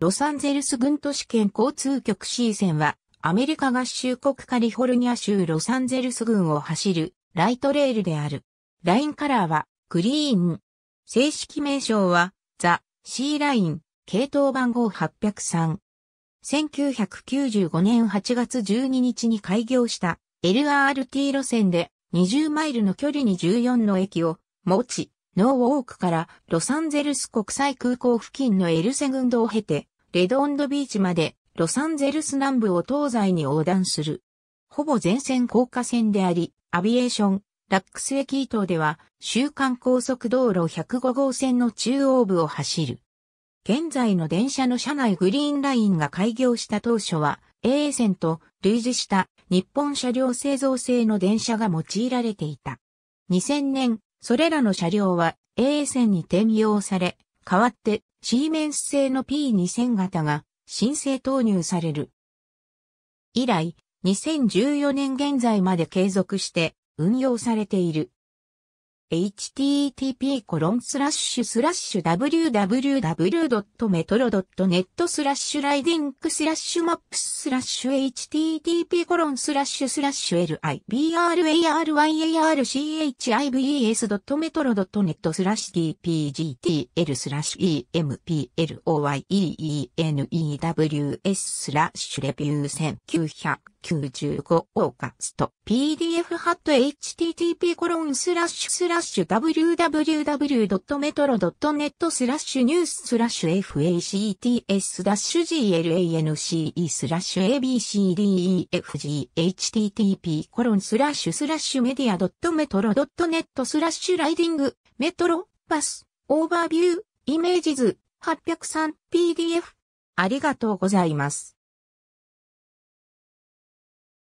ロサンゼルス軍都市圏交通局 C 線は、アメリカ合衆国カリフォルニア州ロサンゼルス軍を走るライトレールである。ラインカラーはグリーン。正式名称はザ・シーライン、系統番号803。1995年8月12日に開業した LRT 路線で20マイルの距離に14の駅を持ち、ノーウォークからロサンゼルス国際空港付近のエルセグンドを経て、レドンドビーチまでロサンゼルス南部を東西に横断する。ほぼ全線高架線であり、アビエーション、ラックス駅等では、週間高速道路105号線の中央部を走る。現在の電車の車内グリーンラインが開業した当初は、A 線と類似した日本車両製造製の電車が用いられていた。2000年、それらの車両は A 線に転用され、代わってシーメンス製の P2000 型が申請投入される。以来、2014年現在まで継続して運用されている。http コロンスラッシュスラッシュ www.metro.net スラッシュライディンクスラッシュマップスラッシュ http コロンスラッシュスラッシュ libraryaryarchives.metro.net スラッシュ tpgtl スラッシュ employeenews スラッシュレビュー1900 95オーカスト PDF ハット http コロンスラッシュスラッシュ www.metro.net スラッシュニューススラッシュ facts ダッシュ glance スラッシュ abcdefghttp コロンスラッシュスラッシュメディア .metro.net スラッシュライディングメトロバスオーバービューイメージ図 803PDF ありがとうございます。